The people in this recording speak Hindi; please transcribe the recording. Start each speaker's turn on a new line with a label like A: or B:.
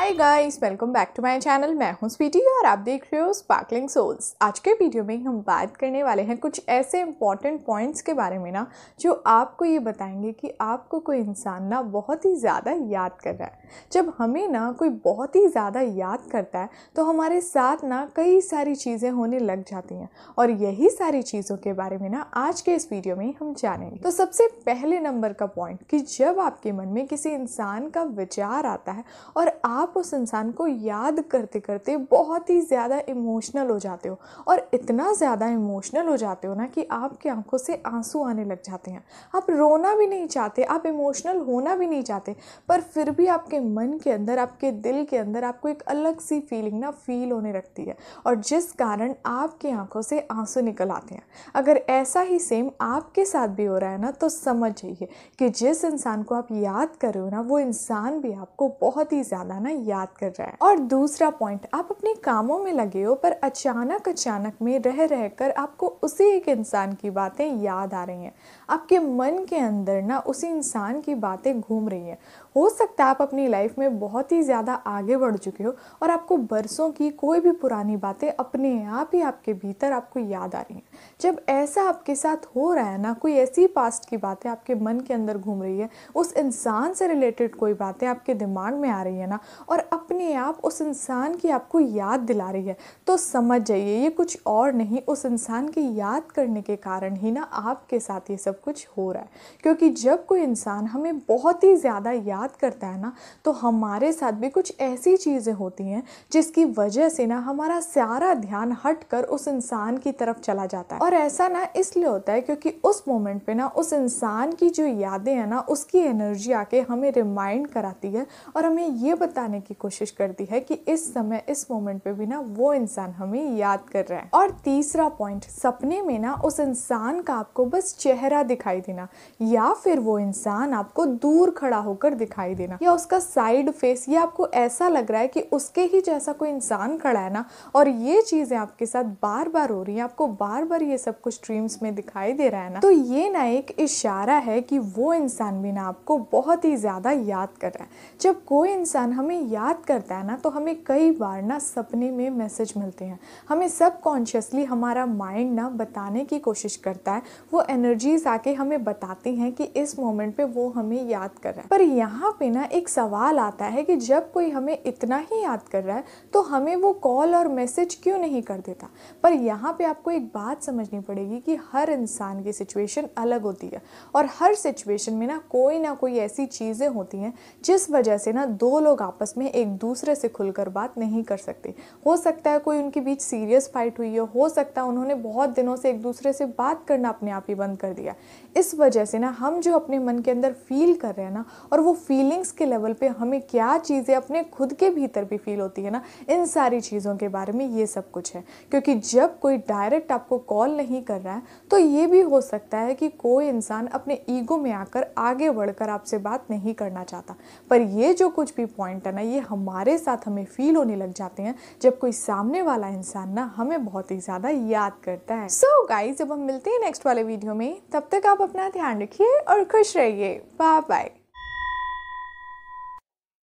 A: high guys welcome back to my channel मैं हूँ स्वीटी और आप देख रहे हो स्पार्कलिंग सोल्स आज के वीडियो में हम बात करने वाले हैं कुछ ऐसे इंपॉर्टेंट पॉइंट्स के बारे में ना जो आपको ये बताएंगे कि आपको कोई इंसान ना बहुत ही ज़्यादा याद कर रहा है जब हमें ना कोई बहुत ही ज़्यादा याद करता है तो हमारे साथ ना कई सारी चीज़ें होने लग जाती हैं और यही सारी चीज़ों के बारे में ना आज के इस वीडियो में हम जानेंगे तो सबसे पहले नंबर का पॉइंट कि जब आपके मन में किसी इंसान का विचार आता है और आप आप उस इंसान को याद करते करते बहुत ही ज़्यादा इमोशनल हो जाते हो और इतना ज़्यादा इमोशनल हो जाते हो ना कि आपकी आंखों से आंसू आने लग जाते हैं आप रोना भी नहीं चाहते आप इमोशनल होना भी नहीं चाहते पर फिर भी आपके मन के अंदर आपके दिल के अंदर आपको एक अलग सी फीलिंग ना फील होने लगती है और जिस कारण आपकी आंखों से आंसू निकल आते हैं अगर ऐसा ही सेम आपके साथ भी हो रहा है ना तो समझ जाइए कि जिस इंसान को आप याद कर रहे हो ना वो इंसान भी आपको बहुत ही ज़्यादा ना याद कर रहा है और दूसरा पॉइंट आप अपने कामों में लगे हो पर अचानक अचानक में रह रह कर आपको उसी एक इंसान की बातें याद आ रही हैं आपके मन के अंदर ना उसी इंसान की बातें घूम रही हैं हो सकता है आप अपनी लाइफ में बहुत ही ज़्यादा आगे बढ़ चुके हो और आपको बरसों की कोई भी पुरानी बातें अपने आप ही आपके भीतर आपको याद आ रही हैं जब ऐसा आपके साथ हो रहा है ना कोई ऐसी पास्ट की बातें आपके मन के अंदर घूम रही है उस इंसान से रिलेटेड कोई बातें आपके दिमाग में आ रही है ना और अपने आप उस इंसान की आपको याद दिला रही है तो समझ जाइए ये कुछ और नहीं उस इंसान की याद करने के कारण ही ना आपके साथ ये सब कुछ हो रहा है क्योंकि जब कोई इंसान हमें बहुत ही ज़्यादा याद करता है ना तो हमारे साथ भी कुछ ऐसी चीज़ें होती हैं जिसकी वजह से ना हमारा सारा ध्यान हट कर उस इंसान की तरफ चला जाता है और ऐसा ना इसलिए होता है क्योंकि उस मोमेंट पे ना उस इंसान की जो यादें हैं ना उसकी एनर्जी आके हमें रिमाइंड कराती है और हमें ये बता पाने की कोशिश करती है कि इस समय इस मोमेंट पे भी ना वो इंसान हमें याद कर रहा है और तीसरा पॉइंट सपने में ना उस इंसान का आपको बस चेहरा दिखाई देना या फिर वो इंसान आपको दूर खड़ा होकर दिखाई देना या उसका साइड फेस या आपको ऐसा लग रहा है कि उसके ही जैसा कोई इंसान खड़ा है ना और ये चीज़ें आपके साथ बार बार हो रही है आपको बार बार ये सब कुछ ड्रीम्स में दिखाई दे रहा है ना तो ये ना एक इशारा है कि वो इंसान भी ना आपको बहुत ही ज़्यादा याद कर रहा है जब कोई इंसान हमें हमें याद करता है ना तो हमें कई बार ना सपने में मैसेज मिलते हैं हमें सब कॉन्शियसली हमारा माइंड ना बताने की कोशिश करता है वो एनर्जीज आके हमें बताती हैं कि इस मोमेंट पे वो हमें याद कर रहा है पर यहाँ पे ना एक सवाल आता है कि जब कोई हमें इतना ही याद कर रहा है तो हमें वो कॉल और मैसेज क्यों नहीं कर देता पर यहाँ पे आपको एक बात समझनी पड़ेगी कि हर इंसान की सिचुएशन अलग होती है और हर सिचुएशन में ना कोई ना कोई ऐसी चीज़ें होती हैं जिस वजह से ना दो लोग आपस आपस में एक दूसरे से खुलकर बात नहीं कर सकते हो सकता है कोई उनके बीच सीरियस फाइट हुई हो हो सकता है उन्होंने बहुत दिनों से एक दूसरे से बात करना अपने आप ही बंद कर दिया इस वजह से ना हम जो अपने मन के अंदर फील कर रहे हैं ना और वो फीलिंग्स के लेवल पर हमें क्या चीज़ें अपने खुद के भीतर भी फील होती है ना इन सारी चीज़ों के बारे में ये सब कुछ है क्योंकि जब कोई डायरेक्ट आपको कॉल नहीं कर रहा है तो ये भी हो सकता है कि कोई इंसान अपने ईगो में आकर आगे बढ़कर आपसे बात नहीं करना चाहता पर ये जो कुछ भी पॉइंट है ना ना ये हमारे साथ हमें फील होने लग जाते हैं जब कोई सामने वाला इंसान ना हमें बहुत ही ज़्यादा याद करता है सो so गाइस जब हम मिलते हैं नेक्स्ट वाले वीडियो में तब तक आप अपना ध्यान रखिए और खुश रहिए बाय बाय